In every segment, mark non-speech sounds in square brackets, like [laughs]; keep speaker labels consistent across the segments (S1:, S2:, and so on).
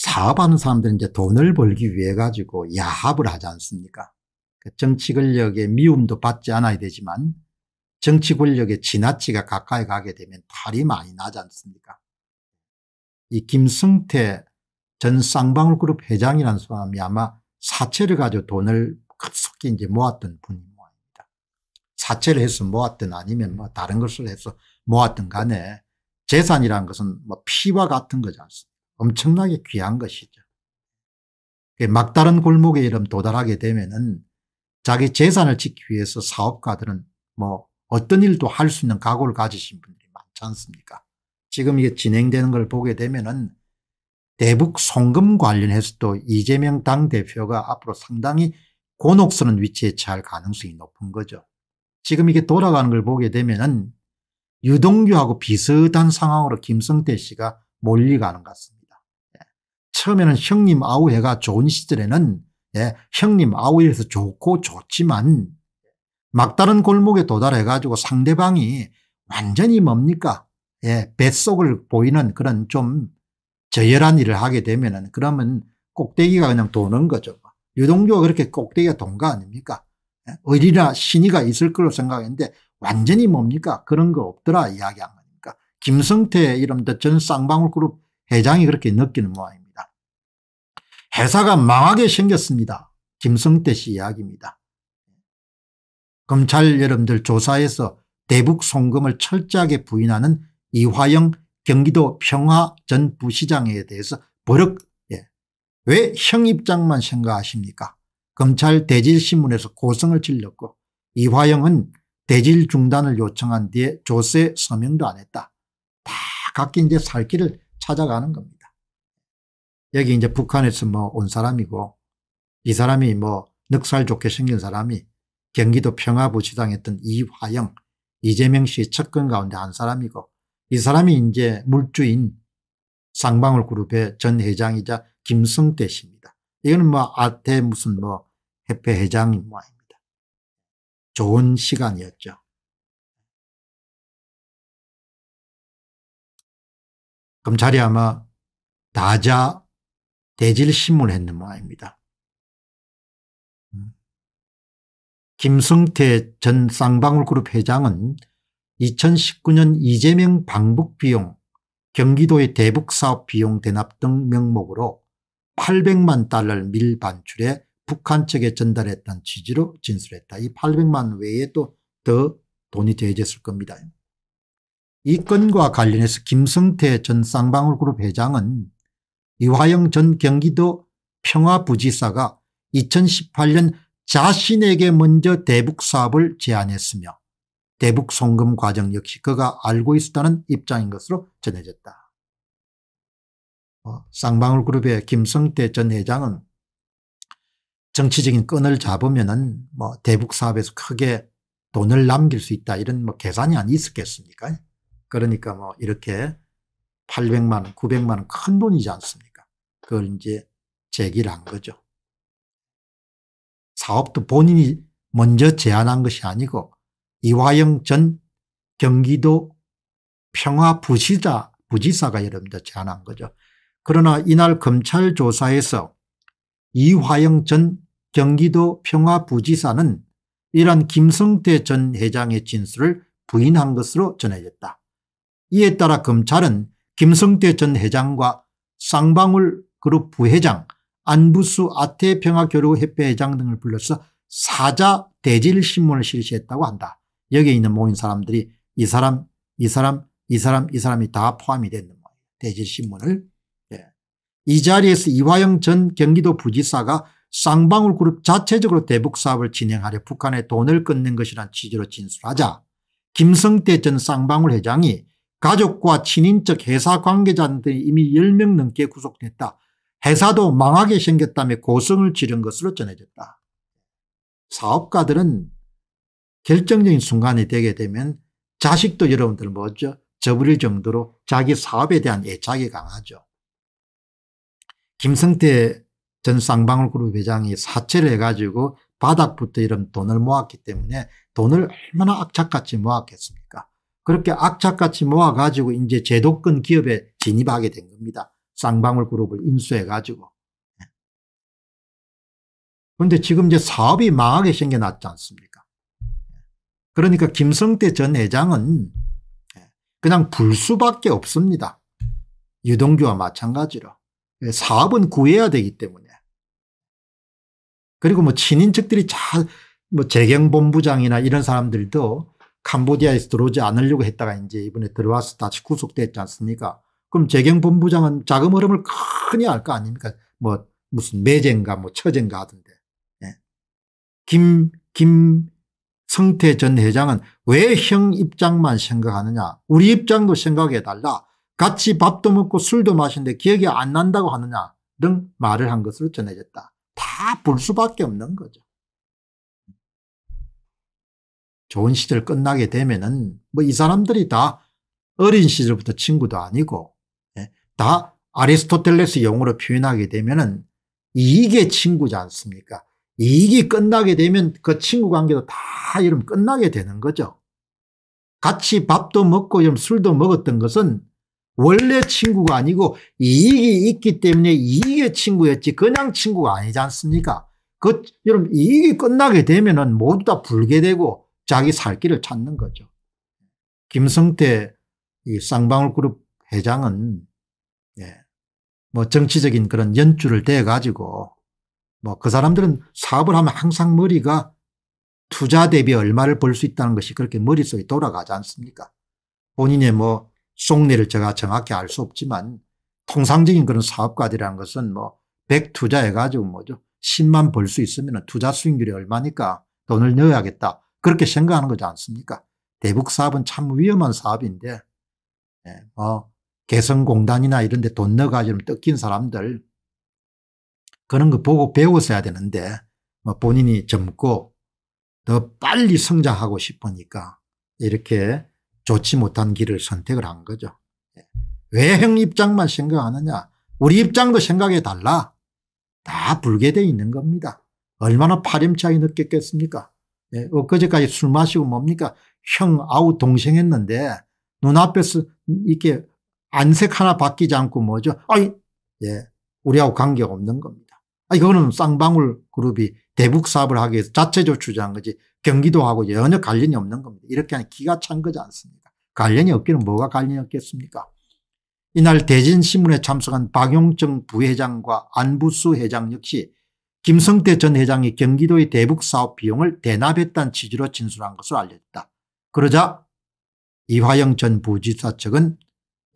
S1: 사업하는 사람들은 이제 돈을 벌기 위해 가지고 야합을 하지 않습니까? 그 정치 권력의 미움도 받지 않아야 되지만 정치 권력의 지나치가 가까이 가게 되면 탈이 많이 나지 않습니까? 이 김승태 전 쌍방울그룹 회장이라는 사람이 아마 사채를 가지고 돈을 급속히 이제 모았던 분이 모아입니다. 사채를 해서 모았든 아니면 뭐 다른 것을 해서 모았든 간에 재산이라는 것은 뭐 피와 같은 거지 않습니까? 엄청나게 귀한 것이죠. 막다른 골목에 이름 도달하게 되면은 자기 재산을 지키기 위해서 사업가들은 뭐 어떤 일도 할 수 있는 각오를 가지신 분들이 많지 않습니까? 지금 이게 진행되는 걸 보게 되면은 대북 송금 관련해서도 이재명 당대표가 앞으로 상당히 곤혹스러운 위치에 처할 가능성이 높은 거죠. 지금 이게 돌아가는 걸 보게 되면은 유동규하고 비슷한 상황으로 김성태 씨가 몰리가는것 같습니다. 처음에는 형님 아우 해가 좋은 시절에는 예, 형님 아우 해서 좋고 좋지만 막다른 골목에 도달해 가지고 상대방이 완전히 뭡니까 예, 뱃속을 보이는 그런 좀 저열한 일을 하게 되면 은 그러면 꼭대기가 그냥 도는 거죠. 유동규가 그렇게 꼭대기가 돈거 아닙니까 예, 의리나 신의가 있을 걸로 생각했는데 완전히 뭡니까 그런 거 없더라 이야기한 거니까 김성태 이름도 전 쌍방울 그룹 회장이 그렇게 느끼는 모양입니다. 회사가 망하게 생겼습니다. 김성태 씨 이야기입니다. 검찰 여러분들 조사에서 대북 송금을 철저하게 부인하는 이화영 경기도 평화 전 부시장에 대해서 버럭 예. 왜 형 입장만 생각하십니까 검찰 대질신문에서 고성을 질렀고 이화영은 대질 중단을 요청한 뒤에 조세 서명도 안 했다. 다 각기 이제 살 길을 찾아가는 겁니다. 여기 이제 북한에서 뭐 온 사람이고 이 사람이 뭐 넉살 좋게 생긴 사람이 경기도 평화부시당했던 이화영 이재명 씨의 측근 가운데 한 사람이고 이 사람이 이제 물주인 쌍방울 그룹의 전 회장이자 김성태 씨입니다. 이거는 뭐 아태 무슨 뭐해회 회장 인모입니다. 뭐 양 좋은 시간이었죠. 검찰이 아마 다자 대질 심문했는 모양입니다. 음. 김성태 전 쌍방울그룹 회장은 2019년 이재명 방북 비용, 경기도의 대북사업 비용 대납 등 명목으로 800만 달러를 밀반출해 북한 측에 전달했던 취지로 진술했다. 이 800만 외에 또 더 돈이 되어졌을 겁니다. 이 건과 관련해서 김성태 전 쌍방울그룹 회장은 이화영 전 경기도 평화부지사가 2018년 자신에게 먼저 대북 사업을 제안했으며 대북 송금 과정 역시 그가 알고 있었다는 입장인 것으로 전해졌다. 어, 쌍방울그룹의 김성태 전 회장은 정치적인 끈을 잡으면뭐 대북 사업에서 크게 돈을 남길 수 있다 이런 뭐 계산이 안 있었겠습니까? 그러니까 뭐 이렇게 800만 900만 큰 돈이지 않습니까? 그걸 이제 제기를 한 거죠. 사업도 본인이 먼저 제안한 것이 아니고 이화영 전 경기도 평화부지사, 부지사가 여러분들 제안한 거죠. 그러나 이날 검찰 조사에서 이화영 전 경기도 평화부지사는 이런 김성태 전 회장의 진술을 부인한 것으로 전해졌다. 이에 따라 검찰은 김성태 전 회장과 쌍방울 그룹 부회장 안부수 아태평화교류협회장 회 등을 불러서 사자 대질신문을 실시했다고 한다. 여기에 있는 모인 사람들이 이 사람 이 사람 이 사람 이 사람이 다 포함이 되는 모양 대질신문을 예. 이 자리에서 이화영 전 경기도 부지사가 쌍방울 그룹 자체적으로 대북 사업을 진행하려 북한의 돈을 끊는 것이란 취지로 진술하자 김성태 전 쌍방울 회장이 가족과 친인척 회사 관계자들이 이미 10명 넘게 구속됐다. 회사도 망하게 생겼다며 고성을 지른 것으로 전해졌다. 사업가들은 결정적인 순간이 되게 되면 자식도 여러분들 뭐죠? 저버릴 정도로 자기 사업에 대한 애착이 강하죠. 김성태 전 쌍방울그룹 회장이 사채를 해가지고 바닥부터 이런 돈을 모았기 때문에 돈을 얼마나 악착같이 모았겠습니까? 그렇게 악착같이 모아가지고 이제 제도권 기업에 진입하게 된 겁니다. 쌍방울 그룹을 인수해가지고. 그런데 지금 이제 사업이 망하게 생겨났지 않습니까? 그러니까 김성태 전 회장은 그냥 불수밖에 없습니다. 유동규와 마찬가지로. 사업은 구해야 되기 때문에. 그리고 뭐 친인척들이 잘, 뭐 재경본부장이나 이런 사람들도 캄보디아에서 들어오지 않으려고 했다가 이제 이번에 들어와서 다시 구속됐지 않습니까? 그럼 재경본부장은 자금 흐름을 흔히알거 아닙니까? 뭐 무슨 매젠가 뭐 처젠가 하던데. 네. 김, 김성태 전 회장은 왜 형 입장만 생각하느냐. 우리 입장도 생각해달라. 같이 밥도 먹고 술도 마시는데 기억이 안 난다고 하느냐 등 말을 한 것으로 전해졌다. 다 볼 수밖에 없는 거죠. 좋은 시절 끝나게 되면은 뭐 이 사람들이 다 어린 시절부터 친구도 아니고 다 아리스토텔레스 용어로 표현하게 되면은 이익의 친구지 않습니까? 이익이 끝나게 되면 그 친구 관계도 다 이러면 끝나게 되는 거죠. 같이 밥도 먹고 이러 술도 먹었던 것은 원래 친구가 아니고 이익이 있기 때문에 이익의 친구였지 그냥 친구가 아니지 않습니까? 그, 여러분, 이익이 끝나게 되면은 모두 다 불게 되고 자기 살 길을 찾는 거죠. 김성태 이 쌍방울 그룹 회장은 예. 뭐 정치적인 그런 연출을대 가지고 뭐 그 사람들은 사업을 하면 항상 머리가 투자 대비 얼마를 벌 수 있다는 것이 그렇게 머릿속에 돌아가지 않습니까? 본인의 뭐 속내를 제가 정확히 알 수 없지만 통상적인 그런 사업가들이라는 것은 뭐100 투자해 가지고 뭐죠. 10만 벌 수 있으면 투자 수익률이 얼마니까 돈을 넣어야겠다. 그렇게 생각하는 거지 않습니까? 대북 사업은 참 위험한 사업인데 예, 뭐 개성공단이나 이런 데 돈 넣어가지고 뜯긴 사람들 그런 거 보고 배웠어야 되는데 뭐 본인이 젊고 더 빨리 성장하고 싶으니까 이렇게 좋지 못한 길을 선택을 한 거죠. 왜 형 입장만 생각하느냐 우리 입장도 생각해 달라 다불게돼 있는 겁니다. 얼마나 파렴치하게 느꼈겠습니까 예, 엊그제까지 어, 술 마시고 뭡니까 형 아우 동생 했는데 눈앞에서 이렇게 안색 하나 바뀌지 않고 뭐죠? 아이 예, 우리하고 관계가 없는 겁니다. 아니, 거는 쌍방울 그룹이 대북 사업을 하기 위해서 자체적 주장한 거지 경기도하고 전혀 관련이 없는 겁니다. 이렇게 하는 기가 찬 거지 않습니까? 관련이 없기는 뭐가 관련이 없겠습니까? 이날 대진신문에 참석한 박용정 부회장과 안부수 회장 역시 김성태 전 회장이 경기도의 대북사업 비용을 대납했다는 취지로 진술한 것으로 알려졌다. 그러자 이화영 전 부지사 측은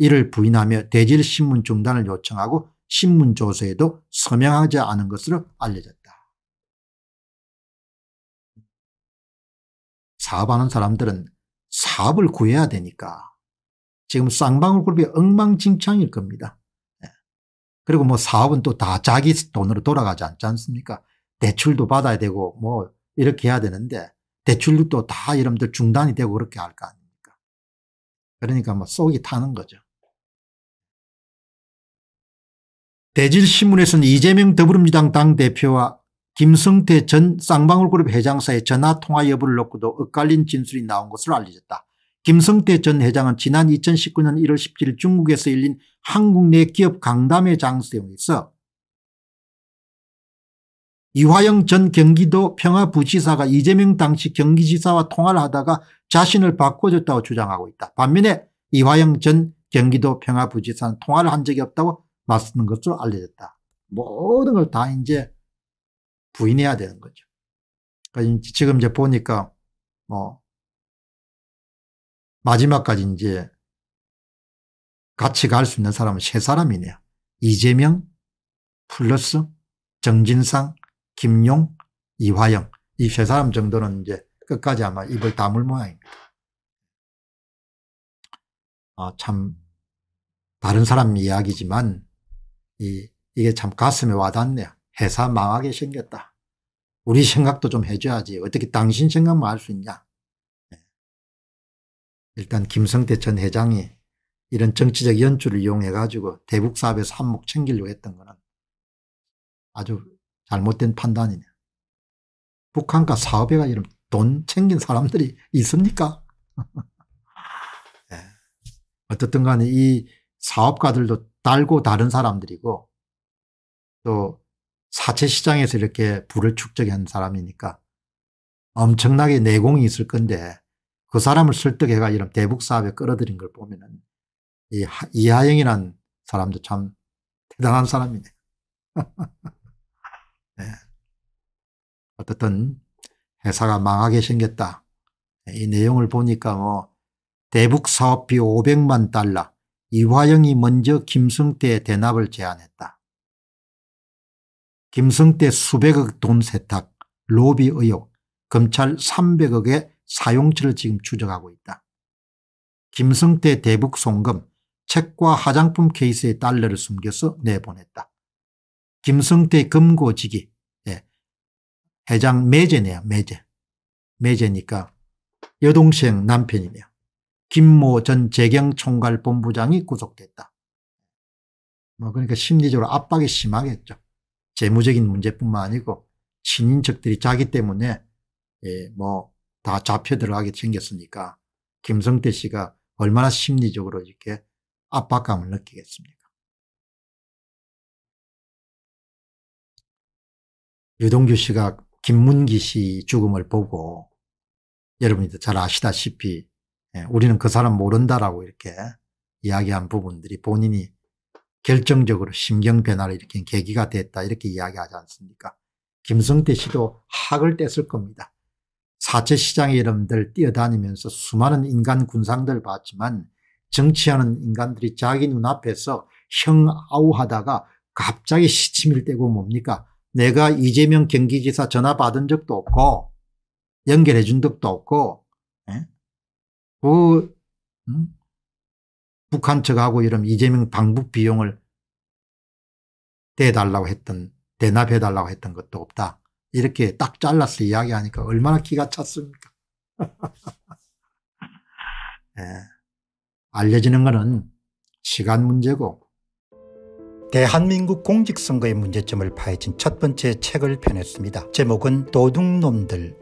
S1: 이를 부인하며 대질신문 중단을 요청하고 신문조서에도 서명하지 않은 것으로 알려졌다. 사업하는 사람들은 사업을 구해야 되니까 지금 쌍방울 그룹이 엉망진창일 겁니다. 예. 그리고 뭐 사업은 또 다 자기 돈으로 돌아가지 않지 않습니까? 대출도 받아야 되고 뭐 이렇게 해야 되는데 대출도 다 여러분들 중단이 되고 그렇게 할 거 아닙니까? 그러니까 뭐 속이 타는 거죠. 대질신문에서는 이재명 더불어민주당 당대표와 김성태 전 쌍방울그룹 회장사의 전화통화 여부를 놓고도 엇갈린 진술이 나온 것으로 알려졌다. 김성태 전 회장은 지난 2019년 1월 17일 중국에서 열린 한국 내 기업 강담회 장소에서 이화영 전 경기도 평화부지사가 이재명 당시 경기지사와 통화를 하다가 자신을 바꿔줬다고 주장하고 있다. 반면에 이화영 전 경기도 평화부지사는 통화를 한 적이 없다고 맞서는 것으로 알려졌다. 모든 걸 다 이제 부인해야 되는 거죠. 그러니까 지금 이제 보니까 뭐 마지막까지 이제 같이 갈 수 있는 사람은 세 사람이네요. 이재명 플러스 정진상, 김용, 이화영 이 세 사람 정도는 이제 끝까지 아마 입을 다물 모양입니다. 아, 참 다른 사람 이야기지만 이, 이게 참 가슴에 와닿네요. 회사 망하게 생겼다. 우리 생각도 좀 해줘야지. 어떻게 당신 생각만 할 수 있냐. 네. 일단 김성태 전 회장이 이런 정치적 연출을 이용해 가지고 대북 사업에서 한몫 챙기려고 했던 거는 아주 잘못된 판단이네 북한과 사업회가 이런 돈 챙긴 사람들이 있습니까? [laughs] 네. 어떻든 간에 이 사업가들도 달고 다른 사람들이고 또 사채 시장에서 이렇게 부를 축적한 사람이니까 엄청나게 내공이 있을 건데 그 사람을 설득해가 이런 대북 사업에 끌어들인 걸 보면은 이 이하영이란 사람도 참 대단한 사람이네. [laughs] 네. 어떻든 회사가 망하게 생겼다. 이 내용을 보니까 뭐 대북 사업비 500만 달러, 이화영이 먼저 김승태의 대납을 제안했다. 김승태 수백억 돈 세탁, 로비 의혹, 검찰 300억의 사용처를 지금 추적하고 있다. 김승태 대북 송금, 책과 화장품 케이스에 달러를 숨겨서 내보냈다. 김성태 금고지기 예. 회장 매제네요. 매제. 매제니까 여동생 남편이네요. 김모 전 재경총괄본부장이 구속됐다. 뭐 그러니까 심리적으로 압박이 심하겠죠. 재무적인 문제뿐만 아니고 친인척들이 자기 때문에 예, 뭐다 잡혀 들어가게 생겼으니까 김성태 씨가 얼마나 심리적으로 이렇게 압박감을 느끼겠습니까. 유동규 씨가 김문기 씨 죽음을 보고 여러분들잘 아시다시피 예, 우리는 그 사람 모른다라고 이렇게 이야기한 부분들이 본인이 결정적으로 심경 변화를 일으킨 계기가 됐다 이렇게 이야기하지 않습니까? 김성태 씨도 학을 뗐을 겁니다. 사채 시장에 이름들 뛰어다니면서 수많은 인간 군상들 봤지만 정치하는 인간들이 자기 눈앞에서 형아우하다가 갑자기 시침일 때고 뭡니까? 내가 이재명 경기지사 전화 받은 적도 없고 연결해 준 적도 없고 에? 예? 그 음? 북한 측하고 이런 이재명 방북 비용을 대달라고 했던 대납해달라고 했던 것도 없다. 이렇게 딱 잘라서 이야기하니까 얼마나 기가 찼습니까? 네. [laughs] 알려지는 것은 시간 문제고 대한민국 공직선거의 문제점을 파헤친 첫 번째 책을 펴냈습니다. 제목은 도둑놈들